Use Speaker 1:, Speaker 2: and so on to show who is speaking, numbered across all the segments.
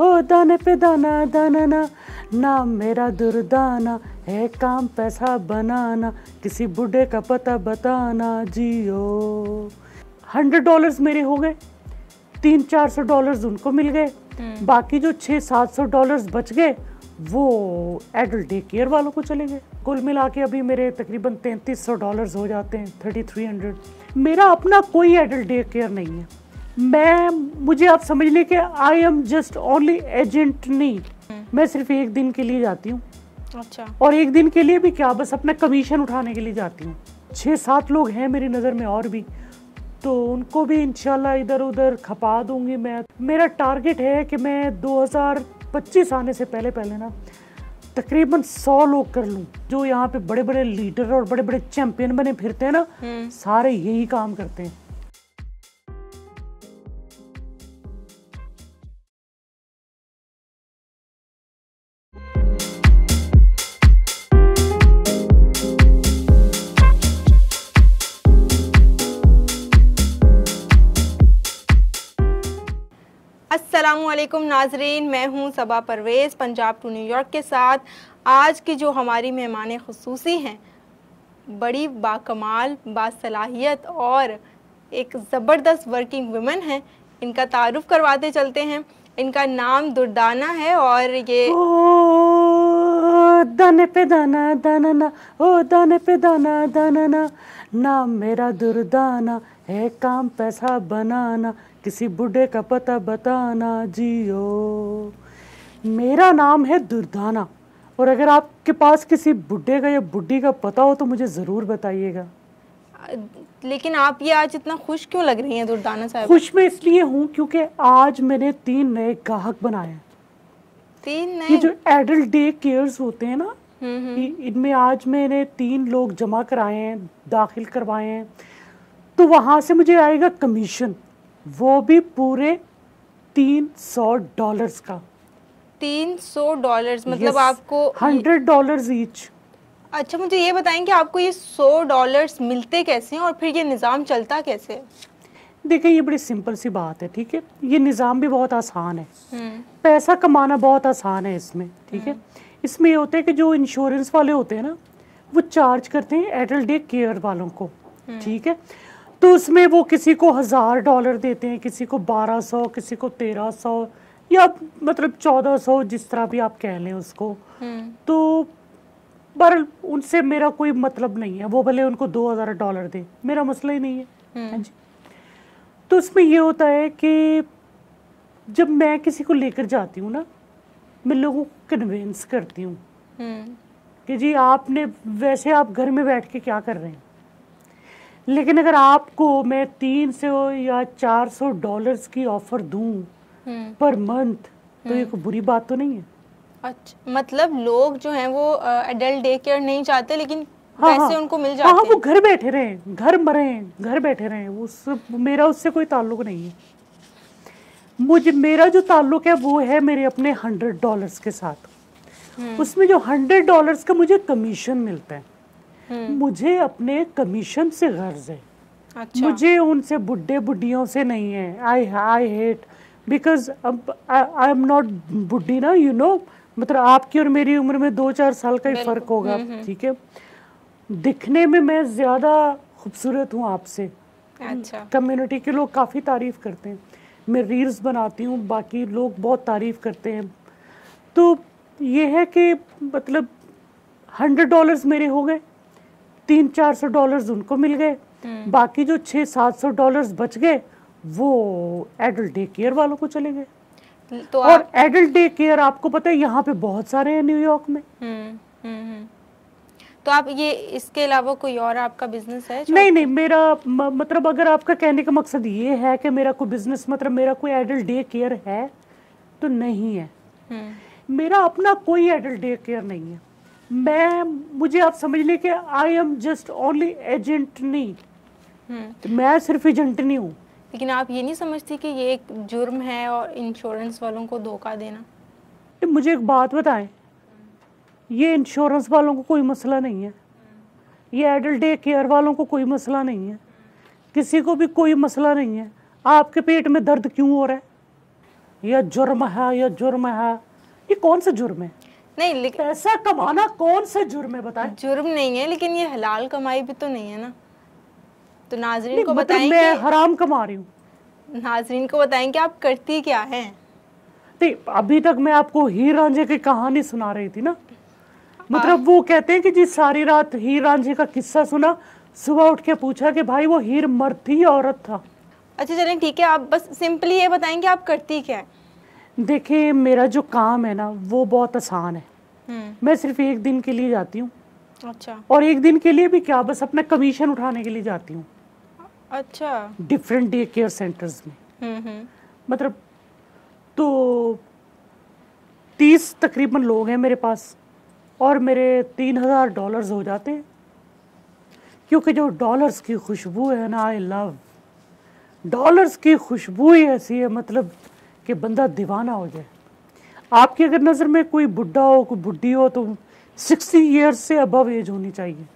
Speaker 1: ओ दाने पे दाना दाना ना नाम मेरा दुर्दाना है काम पैसा बनाना किसी बुढे का पता बताना जियो हंड्रेड डॉलर्स मेरे हो गए तीन चार सौ डॉलर्स उनको मिल गए हम्म। बाकी जो छः सात सौ डॉलर्स बच गए वो एडल्ट डे केयर वालों को चले गए कुल मिला के अभी मेरे तकरीबन तैंतीस सौ डॉलर्स हो जाते हैं थर्टी थ्री हंड्रेड मेरा अपना कोई एडल्ट डे केयर नहीं है मैं मुझे आप समझ लें कि I am just only agent नहीं हम्म। मैं सिर्फ एक दिन के लिए जाती हूँ अच्छा और एक दिन के लिए भी क्या बस अपना कमीशन उठाने के लिए जाती हूँ छः सात लोग हैं मेरी नज़र में और भी तो उनको भी इनशाला इधर उधर खपा दूंगी मैं मेरा टारगेट है कि मैं 2025 आने से पहले पहले ना तकरीबन सौ लोग कर लूँ जो यहाँ पे बड़े बड़े लीडर और बड़े बड़े चैंपियन बने फिरते हैं ना हम्म। सारे यही काम करते हैं
Speaker 2: अस्सलाम नाजरीन मैं हूं सबा परवेज़ पंजाब टू न्यूयॉर्क के साथ आज की जो हमारी मेहमान खसूसी हैं बड़ी बाकमाल बासलाहियत और एक ज़बरदस्त वर्किंग वुमेन हैं इनका तारुफ करवाते चलते हैं इनका नाम
Speaker 1: दुर्दाना है और ये ओ, दाने पे दाना दाना ना ओ दाने पे दाना दाना ना नाम मेरा दुर्दाना है काम पैसा बनाना किसी बुढे का पता बताना जियो मेरा नाम है दुर्दाना और अगर आपके पास किसी बुढ़े का या बुढ़ी का पता हो तो मुझे ज़रूर बताइएगा
Speaker 2: लेकिन आप ये आज इतना खुश क्यों लग रही हैं दुर्दाना साहब खुश मैं
Speaker 1: इसलिए हूँ क्योंकि आज मैंने तीन नए ग्राहक बनाए तीन नए ये जो एडल्ट डे केयर्स होते हैं ना हम्म, हम्म। इनमें आज मैंने तीन लोग जमा कराए हैं दाखिल करवाए हैं तो वहां से मुझे आएगा कमीशन वो भी पूरे तीन सौ डॉलर का
Speaker 2: तीन सौ डॉलर मतलब yes, आपको हंड्रेड
Speaker 1: डॉलर ईच
Speaker 2: अच्छा मुझे ये बताएं कि आपको ये सौ डॉलर मिलते कैसे हैं और फिर ये निज़ाम चलता कैसे
Speaker 1: है देखिए ये बड़ी सिंपल सी बात है ठीक है ये निज़ाम भी बहुत आसान है हम्म। पैसा कमाना बहुत आसान है इसमें ठीक है हम्म। इसमें ये होता है कि जो इंश्योरेंस वाले होते हैं ना वो चार्ज करते हैं एडल्ट डे केयर वालों को हम्म। ठीक है तो उसमें वो किसी को हज़ार डॉलर देते हैं किसी को बारह सौ किसी को तेरह सौ या मतलब चौदह सौ जिस तरह भी आप कह लें उसको हम्म। तो पर उनसे मेरा कोई मतलब नहीं है वो भले उनको दो हज़ार डॉलर दे मेरा मसला ही नहीं है हम्म। हाँ जी तो उसमें ये होता है कि जब मैं किसी को लेकर जाती हूँ ना मैं लोगों को कन्वेंस करती हूँ हम्म। कि जी आपने वैसे आप घर में बैठ के क्या कर रहे हैं लेकिन अगर आपको मैं तीन सौ या चार सौ डॉलर की ऑफर दू पर मंथ तो ये हम्म। कोई बुरी बात तो नहीं है
Speaker 2: अच्छा मतलब लोग जो हैं वो एडल्ट डे केयर नहीं चाहते लेकिन हाँ, हाँ। पैसे हाँ, उनको मिल जाते हाँ, हाँ वो
Speaker 1: घर बैठे रहे घर मरे घर बैठे रहे उस मेरा उससे कोई ताल्लुक नहीं है मुझे मेरा जो ताल्लुक है वो है मेरे अपने हंड्रेड डॉलर्स के साथ हम्म। उसमें जो हंड्रेड डॉलर्स का मुझे कमीशन मिलता है हम्म। मुझे अपने कमीशन से गर्ज है अच्छा। मुझे उनसे बुढ़े बुढ़ियों से नहीं है I I hate because I am not बुढ़ी ना यू नो मतलब आपकी और मेरी उम्र में दो चार साल का ही फर्क होगा हम्म, हम्म। ठीक है दिखने में मैं ज़्यादा खूबसूरत हूँ आपसे अच्छा कम्युनिटी के लोग काफ़ी तारीफ़ करते हैं मैं रील्स बनाती हूँ बाकी लोग बहुत तारीफ़ करते हैं तो ये है कि मतलब हंड्रेड डॉलर्स मेरे हो गए तीन चार सौ डॉलर उनको मिल गए हम्म। बाकी जो छः सात सौ डॉलर बच गए वो एडल्ट डे केयर वालों को चले गए हम्म, तो और एडल्ट डे केयर आपको पता है यहाँ पे बहुत सारे हैं न्यूयॉर्क में
Speaker 2: हम्म, तो आप ये इसके अलावा कोई और आपका बिजनेस है नहीं नहीं
Speaker 1: मेरा म, मतलब अगर आपका कहने का मकसद ये है कि मेरा कोई बिजनेस मतलब मेरा कोई एडल्ट डे केयर है तो नहीं है मेरा अपना कोई एडल्ट डे केयर नहीं है मैं मुझे आप समझ ले कि I am just only agent नहीं हम्म। तो मैं सिर्फ एजेंट नहीं हूँ
Speaker 2: लेकिन आप ये नहीं समझती कि ये एक जुर्म है और इंश्योरेंस वालों को धोखा
Speaker 1: देना तो मुझे एक बात बताएं ये इंश्योरेंस वालों को कोई मसला नहीं है ये एडल्ट डे केयर वालों को कोई मसला नहीं है किसी को भी कोई मसला नहीं है आपके पेट में दर्द क्यों हो रहा है यह जुर्म है यह जुर्म है ये कौन सा जुर्म है नहीं लेकिन पैसा कमाना कौन सा जुर्म है बताए
Speaker 2: जुर्म नहीं है लेकिन ये हलाल कमाई भी तो नहीं है ना तो नाजरीन को मतलब बताएं मतलब मैं हराम कमा रही हूँ नाजरीन को बताएं कि आप करती क्या है
Speaker 1: अभी तक मैं आपको हीर रांझे की कहानी सुना रही थी ना मतलब हाँ। वो कहते हैं कि जी सारी रात हीर रांझे का किस्सा सुना सुबह उठ के पूछा कि भाई वो हीर मर्द थी औरत था अच्छा चलें ठीक है आप बस सिंपली ये बताएं कि आप करती क्या है देखे मेरा जो काम है ना वो बहुत आसान है हम्म। मैं सिर्फ एक दिन के लिए जाती हूँ अच्छा और एक दिन के लिए भी क्या बस अपना कमीशन उठाने के लिए जाती हूँ अच्छा डिफरेंट डे केयर सेंटर्स में हम्म, हम्म। मतलब तो तीस तकरीबन लोग हैं मेरे पास और मेरे तीन हज़ार डॉलर्स हो जाते हैं क्योंकि जो डॉलर्स की खुशबू है ना आई लव डॉलर्स की खुशबू ही ऐसी है मतलब कि बंदा दीवाना हो जाए आपकी अगर नज़र में कोई बुढ़ा हो कोई बुढ़ी हो तो सिक्सटी ईयर्स से अबव एज होनी चाहिए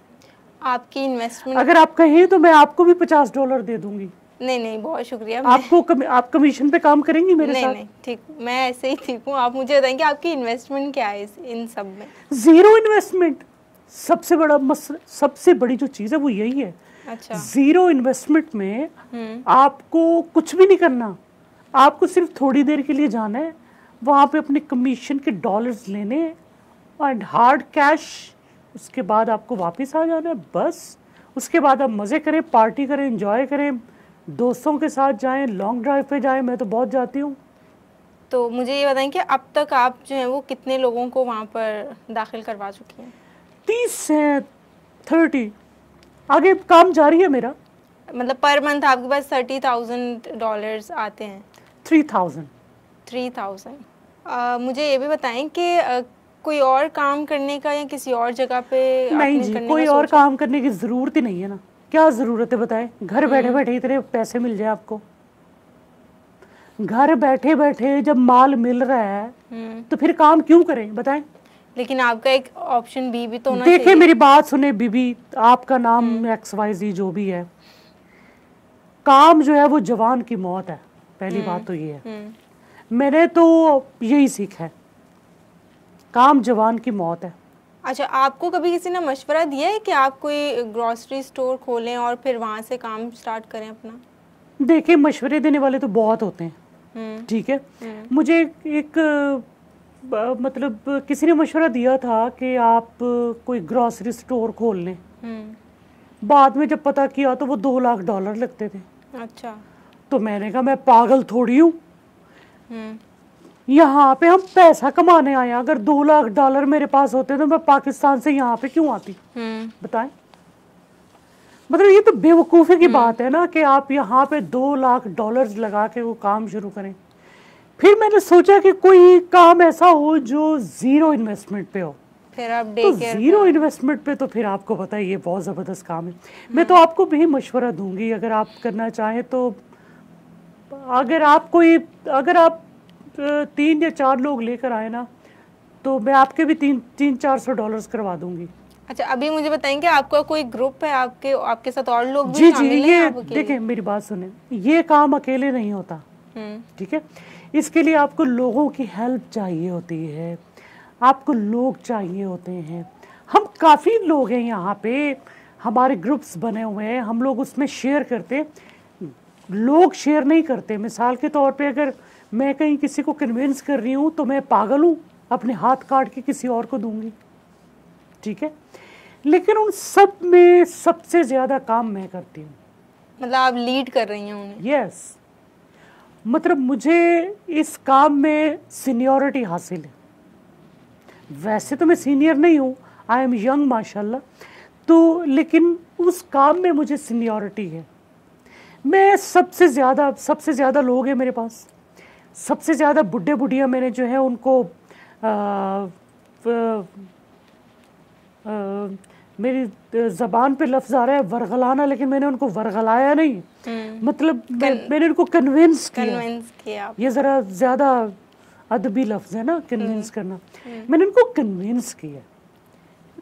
Speaker 2: आपकी इन्वेस्टमेंट अगर आप
Speaker 1: कहें तो मैं आपको भी पचास डॉलर दे दूंगी
Speaker 2: नहीं नहीं बहुत शुक्रिया आपको
Speaker 1: कम, आप कमीशन पे काम करेंगी मेरे नहीं, साथ नहीं
Speaker 2: ठीक मैं ऐसे ही ठीक हूँ आप मुझे बताएंगे आपकी इन्वेस्टमेंट क्या है इन सब में
Speaker 1: जीरो इन्वेस्टमेंट सबसे बड़ा मस सबसे बड़ी जो चीज़ है वो यही है अच्छा जीरो इन्वेस्टमेंट में हम्म। आपको कुछ भी नहीं करना आपको सिर्फ थोड़ी देर के लिए जाना है वहाँ पे अपने कमीशन के डॉलर्स लेने एंड हार्ड कैश उसके बाद आपको वापस आ जाना है बस उसके बाद आप मज़े करें पार्टी करें इंजॉय करें दोस्तों के साथ जाएं लॉन्ग ड्राइव पे जाएं मैं तो बहुत जाती हूँ तो
Speaker 2: मुझे ये बताएं कि अब तक आप जो हैं वो कितने लोगों को वहाँ पर दाखिल करवा चुकी हैं
Speaker 1: तीस हैं थर्टी आगे काम जारी है मेरा मतलब पर मंथ आपके पास
Speaker 2: थर्टी थाउजेंड डॉलर्स आते हैं
Speaker 1: थ्री थाउजेंड
Speaker 2: थ्री थाउजेंड मुझे ये भी बताएं कि कोई और काम करने का या किसी और जगह पे नहीं जी कोई और
Speaker 1: काम करने की ज़रूरत ही नहीं है ना क्या ज़रूरत है बताएं घर बैठे हम्म। बैठे इतने पैसे मिल जाए आपको घर बैठे बैठे जब माल मिल रहा है हम्म। तो फिर काम क्यों करें बताएं
Speaker 2: लेकिन आपका एक ऑप्शन बी भी तो होना देखिए मेरी
Speaker 1: बात सुने बीबी आपका नाम एक्स वाई जी जो भी है काम जो है वो जवान की मौत है पहली बात हम्म, तो ये है हम्म। मैंने तो यही सीखा है काम जवान की मौत है
Speaker 2: अच्छा आपको कभी किसी ने मशवरा दिया है कि आप कोई ग्रॉसरी स्टोर खोलें और फिर वहाँ से काम स्टार्ट करें अपना
Speaker 1: देखिए मशवरे देने वाले तो बहुत होते हैं हम्म। ठीक है मुझे एक आ, मतलब किसी ने मशवरा दिया था कि आप कोई ग्रॉसरी स्टोर खोल लें बाद में जब पता किया तो वो दो लाख डॉलर लगते थे अच्छा तो मैंने कहा मैं पागल थोड़ी हूँ यहाँ पे हम पैसा कमाने आए हैं अगर दो लाख डॉलर मेरे पास होते तो मैं पाकिस्तान से यहाँ पे क्यों आती बताए मतलब ये तो बेवकूफ़ी की बात है ना कि आप यहाँ पे दो लाख डॉलर्स लगा के वो काम शुरू करें फिर मैंने सोचा कि कोई काम ऐसा हो जो ज़ीरो इन्वेस्टमेंट पे हो फिर आप तो ज़ीरो इन्वेस्टमेंट पे तो फिर आपको पता है ये बहुत ज़बरदस्त काम है मैं हम्म। तो आपको भी मशवरा दूंगी अगर आप करना चाहें तो अगर आप कोई अगर आप तीन या चार लोग लेकर आए ना तो मैं आपके भी तीन तीन चार सौ डॉलर करवा दूंगी अच्छा अभी
Speaker 2: मुझे बताएंगे आपका कोई ग्रुप है आपके आपके साथ और लोग जी जी ये देखें
Speaker 1: मेरी बात सुने ये काम अकेले नहीं होता हम्म। ठीक है इसके लिए आपको लोगों की हेल्प चाहिए होती है आपको लोग चाहिए होते हैं हम काफ़ी लोग हैं यहाँ पे हमारे ग्रुप्स बने हुए हैं हम लोग उसमें शेयर करते हैं लोग शेयर नहीं करते मिसाल के तौर पे अगर मैं कहीं किसी को कन्विंस कर रही हूँ तो मैं पागल हूँ अपने हाथ काट के किसी और को दूंगी ठीक है लेकिन उन सब में सबसे ज़्यादा काम मैं करती हूँ
Speaker 2: मतलब आप लीड कर रही
Speaker 1: हैं उन्हें यस yes. मतलब मुझे इस काम में सीनियोरिटी हासिल है वैसे तो मैं सीनियर नहीं हूँ आई एम यंग माशाल्लाह तो लेकिन उस काम में मुझे सीनियोरिटी है मैं सबसे ज़्यादा सबसे ज़्यादा लोग हैं मेरे पास सबसे ज़्यादा बुढ़े बुढ़िया मैंने जो है उनको आ, आ, आ, मेरी ज़बान पे लफ्ज़ आ रहा है वरगलाना लेकिन मैंने उनको वरगलाया नहीं हम्म। मतलब मैं, मैंने उनको कन्विंस किया, किया ये ज़रा ज़्यादा अदबी लफ्ज़ है ना कन्विंस हम्म। करना हम्म। मैंने उनको कन्विंस किया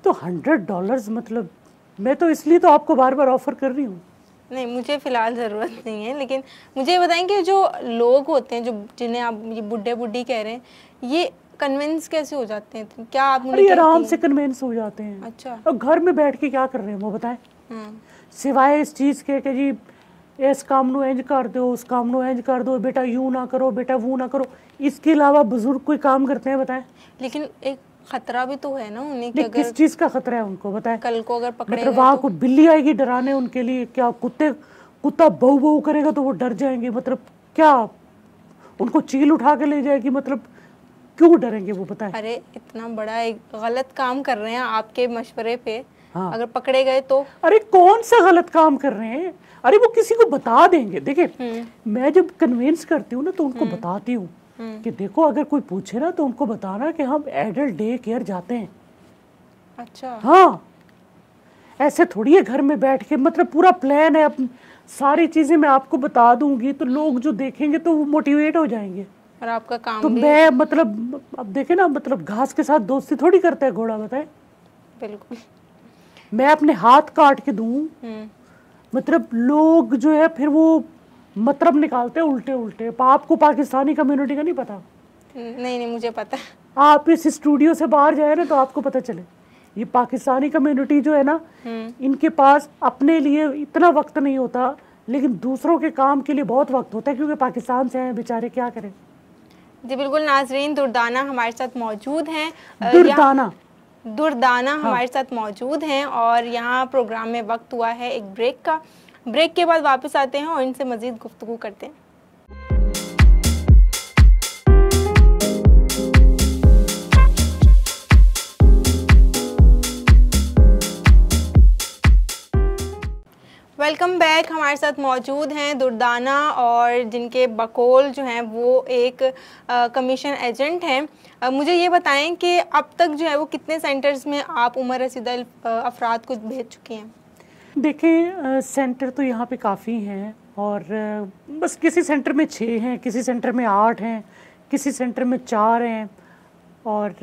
Speaker 1: तो हंड्रेड डॉलर्स मतलब मैं तो इसलिए तो आपको बार बार ऑफ़र कर रही हूँ
Speaker 2: नहीं मुझे फ़िलहाल ज़रूरत नहीं है लेकिन मुझे बताएं कि जो लोग होते हैं जो जिन्हें आप ये बुढ़े बुढ़ी कह रहे हैं ये कन्विंस कैसे हो जाते हैं तो क्या आप अरे आराम से
Speaker 1: कन्विंस हो जाते हैं अच्छा और घर में बैठ के क्या कर रहे हैं वो बताएं हाँ। सिवाय इस चीज़ के कि जी इस काम नो इंज कर दो उस काम नो इंज कर दो बेटा यूँ ना करो बेटा वो ना करो इसके अलावा बुजुर्ग कोई काम करते हैं बताएं
Speaker 2: लेकिन एक खतरा भी तो है ना उन्हें कि किस चीज
Speaker 1: का खतरा है उनको बताए कल को अगर पकड़े मतलब तो... को बिल्ली आएगी डराने उनके लिए क्या कुत्ते कुत्ता बहु बहु करेगा तो वो डर जाएंगे मतलब क्या उनको चील उठा के ले जाएगी मतलब क्यों डरेंगे वो बताए
Speaker 2: अरे इतना बड़ा एक गलत काम कर रहे हैं आपके मशवरे पे
Speaker 1: हाँ। अगर पकड़े गए तो अरे कौन सा गलत काम कर रहे हैं अरे वो किसी को बता देंगे देखिए हम्म। मैं जब कन्विंस करती हूँ ना तो उनको हम्म। बताती हूँ हम्म। कि देखो अगर कोई पूछे ना तो उनको बताना कि हम एडल्ट डे केयर जाते हैं अच्छा हाँ ऐसे थोड़ी है घर में बैठ के मतलब पूरा प्लान है सारी चीजें मैं आपको बता दूंगी तो लोग जो देखेंगे तो वो मोटिवेट हो जाएंगे
Speaker 2: और आपका काम तो मैं
Speaker 1: मतलब अब देखे ना मतलब घास के साथ दोस्ती थोड़ी करता है घोड़ा बताए बिल्कुल मैं अपने हाथ काट के दू हम्म। मतलब लोग जो है फिर वो मतलब निकालते उल्टे उल्टे आपको पाकिस्तानी कम्युनिटी का नहीं पता
Speaker 2: नहीं नहीं मुझे
Speaker 1: पता आप इस स्टूडियो से बाहर जाए ना तो आपको पता चले ये पाकिस्तानी कम्युनिटी जो है ना हम्म। इनके पास अपने लिए इतना वक्त नहीं होता लेकिन दूसरों के काम के लिए बहुत वक्त होता है क्योंकि पाकिस्तान से हैं बेचारे क्या करें
Speaker 2: जी बिल्कुल नाजरीन दुर्दाना हमारे साथ मौजूद हैं दुर्दाना दुर्दाना हाँ। हमारे साथ मौजूद हैं और यहाँ प्रोग्राम में वक्त हुआ है एक ब्रेक का ब्रेक के बाद वापस आते हैं और इनसे मज़ीद गुफ्तु करते हैं वेलकम बैक हमारे साथ मौजूद हैं दुर्दाना और जिनके बकोल जो हैं वो एक कमीशन एजेंट हैं मुझे ये बताएं कि अब तक जो है वो कितने सेंटर्स में आप उमर रसीदा अफराद को भेज चुके हैं
Speaker 1: देखें सेंटर तो यहाँ पे काफ़ी हैं और बस किसी सेंटर में छः हैं किसी सेंटर में आठ हैं किसी सेंटर में चार हैं और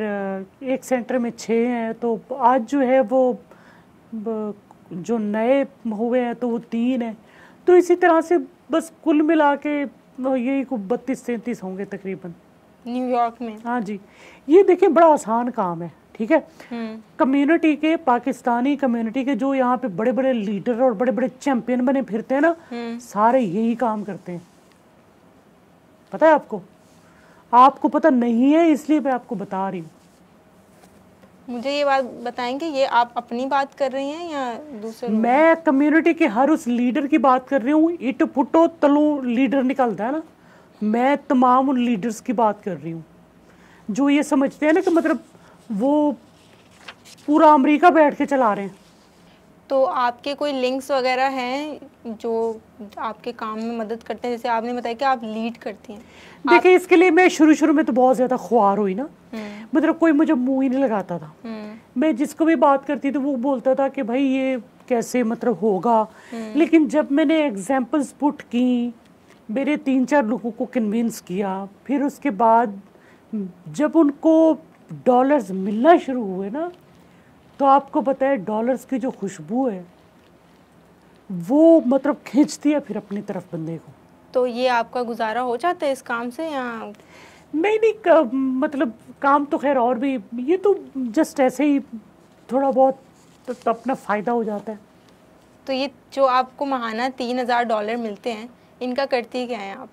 Speaker 1: एक सेंटर में छः हैं तो आज जो है वो जो नए हुए हैं तो वो तीन हैं तो इसी तरह से बस कुल मिला के यही को बत्तीस तैंतीस होंगे तकरीबन न्यूयॉर्क में हाँ जी ये देखिए बड़ा आसान काम है ठीक है हम्म। कम्युनिटी के पाकिस्तानी कम्युनिटी के जो यहाँ पे बड़े बड़े लीडर और बड़े बड़े चैंपियन बने फिरते हैं ना हम्म। सारे यही काम करते हैं पता है आपको आपको पता नहीं है इसलिए मैं आपको बता रही हूँ
Speaker 2: मुझे ये बात बताएंगे ये आप अपनी बात कर रही हैं या दूसरे मैं
Speaker 1: कम्युनिटी के हर उस लीडर की बात कर रही हूँ इट पुटो तलू लीडर निकलता है ना मैं तमाम उन लीडर्स की बात कर रही हूँ जो ये समझते हैं ना कि मतलब वो पूरा अमेरिका बैठ के चला रहे हैं
Speaker 2: तो आपके कोई लिंक्स वगैरह हैं जो आपके काम में मदद करते हैं जैसे आपने बताया कि आप लीड करती हैं
Speaker 1: देखिए आप... इसके लिए मैं शुरू शुरू में तो बहुत ज़्यादा खुआर हुई ना हम्म। मतलब कोई मुझे मुंह ही नहीं लगाता था हम्म। मैं जिसको भी बात करती थी वो बोलता था कि भाई ये कैसे मतलब होगा हम्म। लेकिन जब मैंने एग्जाम्पल्स पुट की मेरे तीन चार लोगों को कन्विंस किया फिर उसके बाद जब उनको डॉलर्स मिलना शुरू हुए ना तो आपको पता है डॉलर्स की जो खुशबू है वो मतलब खींचती है फिर अपनी तरफ बंदे को तो ये आपका गुजारा हो जाता है इस काम से या नहीं नहीं का, मतलब काम तो खैर और भी ये तो जस्ट ऐसे ही थोड़ा बहुत तो, तो अपना फ़ायदा हो जाता है
Speaker 2: तो ये जो आपको महाना तीन हज़ार डॉलर मिलते हैं इनका करती क्या है आप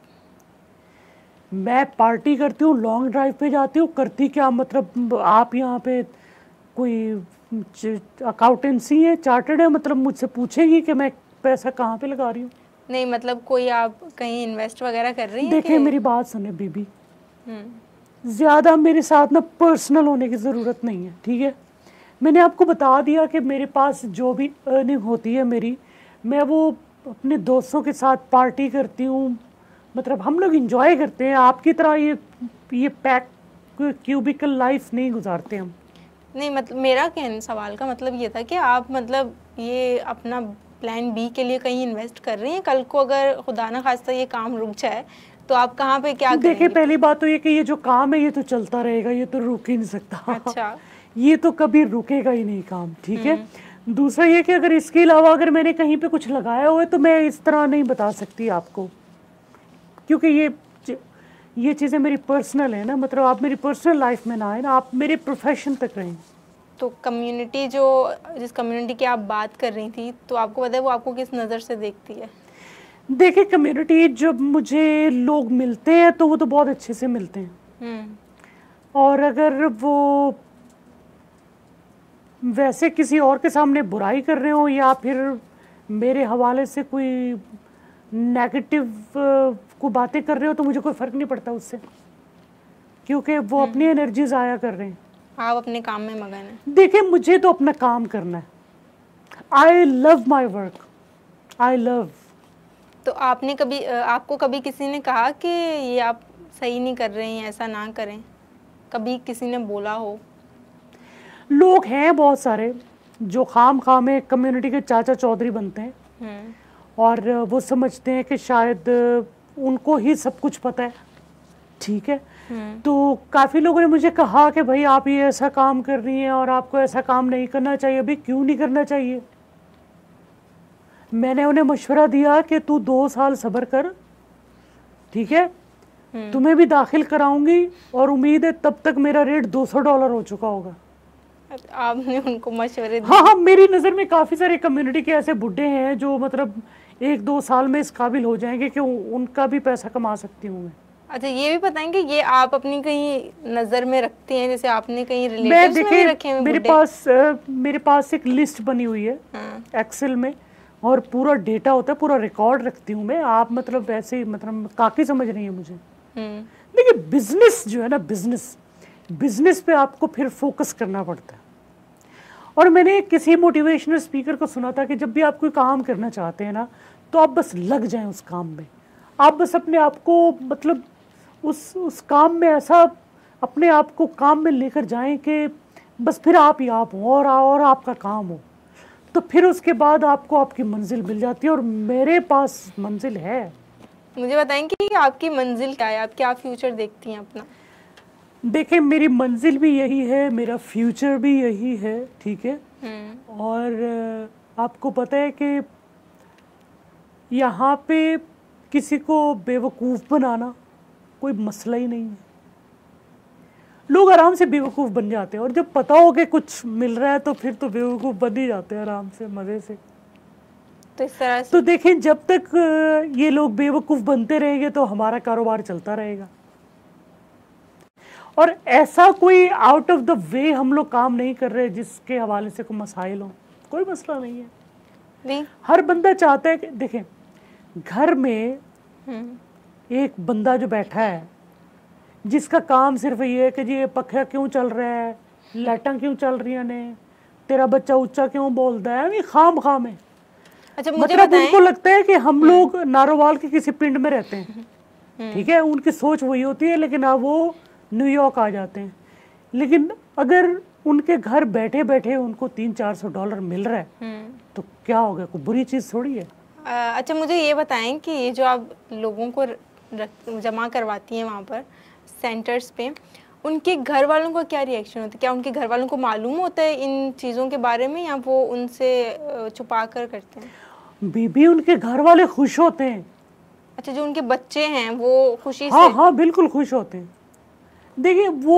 Speaker 1: मैं पार्टी करती हूँ लॉन्ग ड्राइव पे जाती हूँ करती क्या मतलब आप यहाँ पे कोई अकाउंटेंसी है चार्टर्ड है मतलब मुझसे पूछेगी कि मैं पैसा कहाँ पे लगा रही हूँ
Speaker 2: नहीं मतलब कोई आप कहीं इन्वेस्ट वगैरह कर रही हैं देखिए मेरी
Speaker 1: बात सुने बीबी
Speaker 2: हम्म।
Speaker 1: ज़्यादा मेरे साथ ना पर्सनल होने की ज़रूरत नहीं है ठीक है मैंने आपको बता दिया कि मेरे पास जो भी अर्निंग होती है मेरी मैं वो अपने दोस्तों के साथ पार्टी करती हूँ मतलब हम लोग इंजॉय करते हैं आपकी तरह ये ये पैक क्यूबिकल लाइफ नहीं गुजारते हम
Speaker 2: नहीं मतलब मेरा कहने सवाल का मतलब ये था कि आप मतलब ये अपना प्लान बी के लिए कहीं इन्वेस्ट कर रही हैं कल को अगर खुदा ना खास्ता ये काम रुक जाए तो आप कहाँ पे क्या देखिए
Speaker 1: पहली बात तो ये कि ये जो काम है ये तो चलता रहेगा ये तो रुक ही नहीं सकता अच्छा ये तो कभी रुकेगा ही नहीं काम ठीक है हम्म। दूसरा ये कि अगर इसके अलावा अगर मैंने कहीं पे कुछ लगाया हुआ है तो मैं इस तरह नहीं बता सकती आपको क्योंकि ये ये चीज़ें मेरी पर्सनल है ना मतलब आप मेरी पर्सनल लाइफ में ना आए ना आप मेरे प्रोफेशन तक रहें
Speaker 2: तो कम्युनिटी जो जिस कम्युनिटी की आप बात कर रही थी तो आपको पता है वो आपको किस नज़र से देखती है
Speaker 1: देखिए कम्युनिटी जब मुझे लोग मिलते हैं तो वो तो बहुत अच्छे से मिलते हैं हम्म। और अगर वो वैसे किसी और के सामने बुराई कर रहे हो या फिर मेरे हवाले से कोई नेगेटिव को बातें कर रहे हो तो मुझे कोई फ़र्क नहीं पड़ता उससे क्योंकि वो हम्म। अपनी एनर्जी ज़ाया कर रहे हैं
Speaker 2: आप अपने काम में मगन हैं
Speaker 1: देखिए मुझे तो अपना काम करना है I love my work I love
Speaker 2: तो आपने कभी आपको कभी किसी ने कहा कि ये आप सही नहीं कर रहे हैं ऐसा ना करें कभी किसी ने बोला हो
Speaker 1: लोग हैं बहुत सारे जो खाम खाम में कम्युनिटी के चाचा चौधरी बनते हैं हम्म। और वो समझते हैं कि शायद उनको ही सब कुछ पता है ठीक है हम्म। तो काफ़ी लोगों ने मुझे कहा कि भाई आप ये ऐसा काम कर रही हैं और आपको ऐसा काम नहीं करना चाहिए अभी क्यों नहीं करना चाहिए मैंने उन्हें मशवरा दिया कि तू दो साल सबर कर ठीक है हम्म। तुम्हें भी दाखिल कराऊंगी और उम्मीद है तब तक मेरा रेट 200 डॉलर हो चुका होगा
Speaker 2: आपने उनको मशवरे हाँ हाँ मेरी नज़र
Speaker 1: में काफ़ी सारे कम्युनिटी के ऐसे बुढ़े हैं जो मतलब एक दो साल में इस काबिल हो जाएंगे कि उनका भी पैसा कमा सकती हूँ मैं
Speaker 2: अच्छा ये भी बताएंगे ये आप अपनी कहीं नज़र में रखते हैं जैसे आपने कहीं मैं देखे रखे हैं मेरे पास
Speaker 1: आ, मेरे पास एक लिस्ट बनी हुई है हाँ। एक्सेल में और पूरा डेटा होता है पूरा रिकॉर्ड रखती हूँ मैं आप मतलब वैसे ही मतलब काकी समझ रही है मुझे हम्म। देखिए बिजनेस जो है ना बिजनेस बिजनेस पे आपको फिर फोकस करना पड़ता है और मैंने किसी मोटिवेशनल स्पीकर को सुना था कि जब भी आप कोई काम करना चाहते हैं ना तो आप बस लग जाएं उस काम में आप बस अपने आप को मतलब उस उस काम में ऐसा अपने आप को काम में लेकर जाएं कि बस फिर आप ही आप हो और, और आपका काम हो तो फिर उसके बाद आपको आपकी मंजिल मिल जाती है और मेरे पास मंजिल है
Speaker 2: मुझे बताएं कि आपकी मंजिल क्या है आप क्या फ्यूचर देखती हैं अपना
Speaker 1: देखें मेरी मंजिल भी यही है मेरा फ्यूचर भी यही है ठीक है हम्म। और आपको पता है कि यहाँ पे किसी को बेवकूफ़ बनाना कोई मसला ही नहीं है लोग आराम से बेवकूफ़ बन जाते हैं और जब पता हो कि कुछ मिल रहा है तो फिर तो बेवकूफ़ बन ही जाते हैं आराम से मज़े से तो इस तरह से तो देखें जब तक ये लोग बेवकूफ़ बनते रहेंगे तो हमारा कारोबार चलता रहेगा और ऐसा कोई आउट ऑफ द वे हम लोग काम नहीं कर रहे जिसके हवाले से कोई मसाइल हो कोई मसला नहीं है नहीं। हर बंदा चाहता है कि देखें घर में हम्म। एक बंदा जो बैठा है जिसका काम सिर्फ ये है कि जी ये पखा क्यों चल रहा है लाइटा क्यों चल रही ने तेरा बच्चा उच्चा क्यों बोलता है खाम खाम है
Speaker 2: अच्छा, मुझे मतलब उनको लगता
Speaker 1: है कि हम हम्म। लोग नारोवाल के किसी पिंड में रहते हैं हम्म। ठीक है उनकी सोच वही होती है लेकिन अब वो न्यूयॉर्क आ जाते हैं लेकिन अगर उनके घर बैठे बैठे उनको तीन चार सौ डॉलर मिल रहा है
Speaker 2: हम्म। तो
Speaker 1: क्या होगा कोई बुरी चीज़ थोड़ी है
Speaker 2: आ, अच्छा मुझे ये बताएं कि ये जो आप लोगों को जमा करवाती हैं वहाँ पर सेंटर्स पे उनके घर वालों का क्या रिएक्शन होता है क्या उनके घर वालों को मालूम होता है इन चीज़ों के बारे में या वो उनसे छुपा कर करते हैं
Speaker 1: बीबी उनके घर वाले खुश होते हैं
Speaker 2: अच्छा जो उनके बच्चे हैं वो खुशी हाँ से... हाँ
Speaker 1: बिल्कुल खुश होते हैं देखिए वो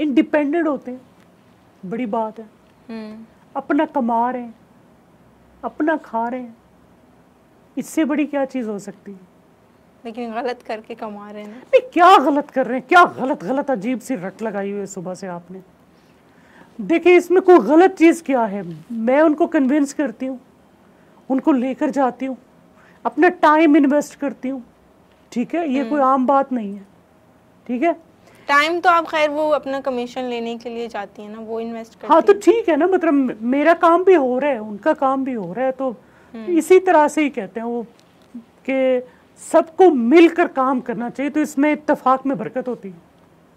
Speaker 1: इंडिपेंडेंट होते हैं बड़ी बात है हम्म। अपना कमा रहे हैं अपना खा रहे हैं इससे बड़ी क्या चीज़ हो सकती है
Speaker 2: लेकिन गलत करके कमा रहे हैं नहीं
Speaker 1: क्या गलत कर रहे हैं क्या गलत गलत अजीब सी रट लगाई हुई है सुबह से आपने देखिए इसमें कोई गलत चीज़ क्या है मैं उनको कन्विंस करती हूँ उनको लेकर जाती हूँ अपना टाइम इन्वेस्ट करती हूँ ठीक है ये हम्म। कोई आम बात नहीं है ठीक है
Speaker 2: टाइम तो आप खैर वो अपना कमीशन लेने के लिए जाती है ना वो इन्वेस्ट करती हाँ तो
Speaker 1: ठीक है ना मतलब मेरा काम भी हो रहा है उनका काम भी हो रहा है तो हम्म। इसी तरह से ही कहते हैं वो कि सबको मिलकर काम करना चाहिए तो इसमें इतफाक में बरकत होती है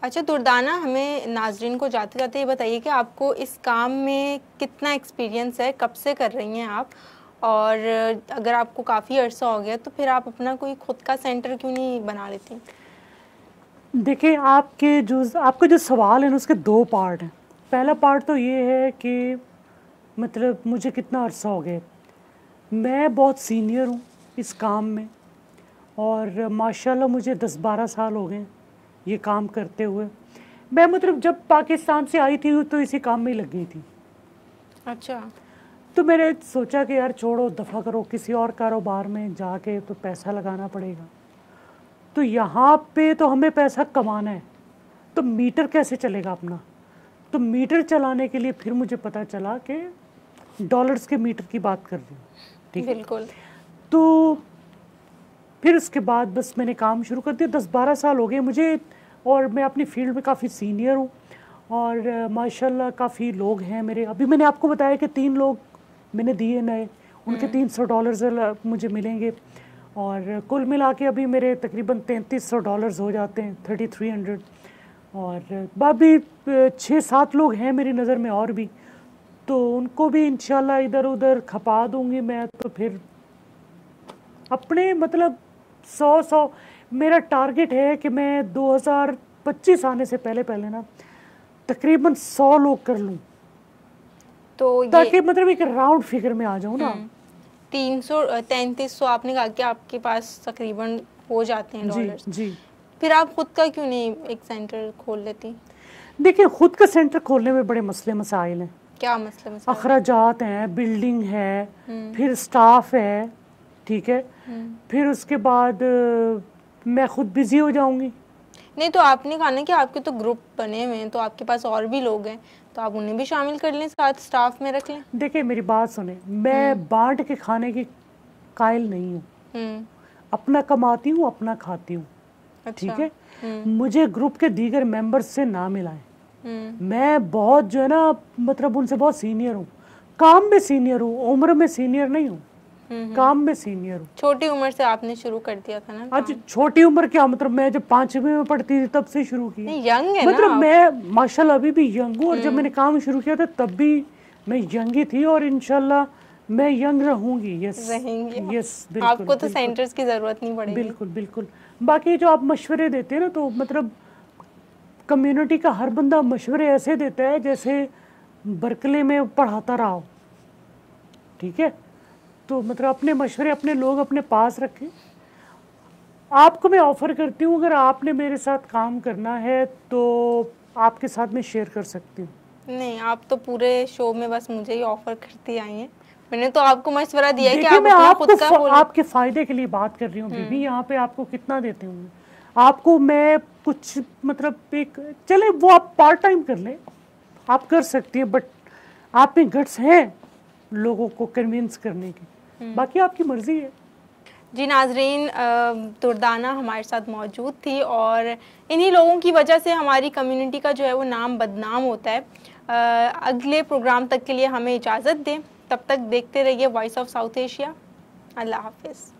Speaker 2: अच्छा दुर्दाना हमें नाजरीन को जाते जाते ये बताइए कि आपको इस काम में कितना एक्सपीरियंस है कब से कर रही हैं आप और अगर आपको काफ़ी अर्सा हो गया तो फिर आप अपना कोई खुद का सेंटर क्यों नहीं बना लेती
Speaker 1: देखिए आपके जो आपके जो सवाल है ना उसके दो पार्ट हैं पहला पार्ट तो ये है कि मतलब मुझे कितना अरसा हो गया मैं बहुत सीनियर हूँ इस काम में और माशाल्लाह मुझे दस बारह साल हो गए ये काम करते हुए मैं मतलब जब पाकिस्तान से आई थी तो इसी काम में ही लगी थी अच्छा तो मैंने सोचा कि यार छोड़ो दफ़ा करो किसी और कारोबार में जाके तो पैसा लगाना पड़ेगा तो यहाँ पे तो हमें पैसा कमाना है तो मीटर कैसे चलेगा अपना तो मीटर चलाने के लिए फिर मुझे पता चला कि डॉलर्स के मीटर की बात कर रही हूँ ठीक बिल्कुल तो फिर उसके बाद बस मैंने काम शुरू कर दिया दस बारह साल हो गए मुझे और मैं अपनी फील्ड में काफ़ी सीनियर हूँ और माशाल्लाह काफ़ी लोग हैं मेरे अभी मैंने आपको बताया कि तीन लोग मैंने दिए नए उनके हम्म। तीन सौ डॉलर मुझे मिलेंगे और कुल मिला के अभी मेरे तकरीबन तैंतीस सौ डॉलर्स हो जाते हैं थर्टी थ्री हंड्रेड और बाकी छः सात लोग हैं मेरी नज़र में और भी तो उनको भी इन इधर उधर खपा दूंगी मैं तो फिर अपने मतलब सौ सौ मेरा टारगेट है कि मैं 2025 आने से पहले पहले ना तकरीबन सौ लोग कर लूँ तो ताकि मतलब एक राउंड फिगर में आ जाऊँ ना हम्म।
Speaker 2: तीन सौ तैंतीस सौ आपने कहा कि आपके पास तकरीबन हो जाते हैं जी, जी फिर आप खुद का क्यों नहीं एक सेंटर खोल लेती
Speaker 1: देखिए खुद का सेंटर खोलने में बड़े मसले मसाइल हैं
Speaker 2: क्या मसले मसाइल अखराज
Speaker 1: हैं बिल्डिंग है हम्म। फिर स्टाफ है ठीक है हम्म। फिर उसके बाद मैं खुद बिजी हो जाऊंगी
Speaker 2: नहीं तो आपने कहा ना कि आपके तो ग्रुप बने हुए हैं तो आपके पास और भी लोग हैं तो आप उन्हें भी शामिल कर लें साथ स्टाफ में रख लें
Speaker 1: देखिए मेरी बात सुने मैं हम्म। बांट के खाने की कायल नहीं हूँ हम्म। अपना कमाती हूँ अपना खाती हूँ अच्छा। ठीक है हम्म। मुझे ग्रुप के दीगर मेंबर्स से ना मिलाए मैं बहुत जो है ना मतलब उनसे बहुत सीनियर हूँ काम में सीनियर हूँ उम्र में सीनियर नहीं हूँ काम में सीनियर हूँ
Speaker 2: छोटी उम्र से आपने शुरू कर दिया था ना अच्छा
Speaker 1: छोटी उम्र क्या मतलब मैं जब पांचवी में पढ़ती थी तब से शुरू की यंग है मतलब मैं माशाल्लाह अभी भी यंग हूँ और जब हम्म। मैंने काम शुरू किया था तब भी मैं यंग ही थी और इनशाला मैं यंग रहूंगी यस
Speaker 2: रहेंगी यस बिल्कुल आपको तो सेंटर्स की
Speaker 1: जरूरत नहीं पड़ेगी बिल्कुल बिल्कुल बाकी जो आप मशवरे देते हैं ना तो मतलब कम्युनिटी का हर बंदा मशवरे ऐसे देता है जैसे बरकले में पढ़ाता रहा ठीक है तो मतलब अपने मशवरे अपने लोग अपने पास रखें आपको मैं ऑफ़र करती हूँ अगर आपने मेरे साथ काम करना है तो आपके साथ मैं शेयर कर सकती हूँ
Speaker 2: नहीं आप तो पूरे शो में बस मुझे ही ऑफर करती आई हैं मैंने तो आपको मशवरा दिया है कि आप मैं आपको खुद का आपके
Speaker 1: फायदे के लिए बात कर रही हूँ बीबी हम्म। यहाँ पे आपको कितना देती हूँ आपको मैं कुछ मतलब एक चले वो आप पार्ट टाइम कर लें आप कर सकती हैं बट आप में गट्स हैं लोगों को कन्विंस करने की हम्म। बाकी आपकी मर्जी है
Speaker 2: जी नाजरीन तुरदाना हमारे साथ मौजूद थी और इन्हीं लोगों की वजह से हमारी कम्युनिटी का जो है वो नाम बदनाम होता है अगले प्रोग्राम तक के लिए हमें इजाज़त दें तब तक देखते रहिए वॉइस ऑफ साउथ एशिया अल्लाह हाफिज़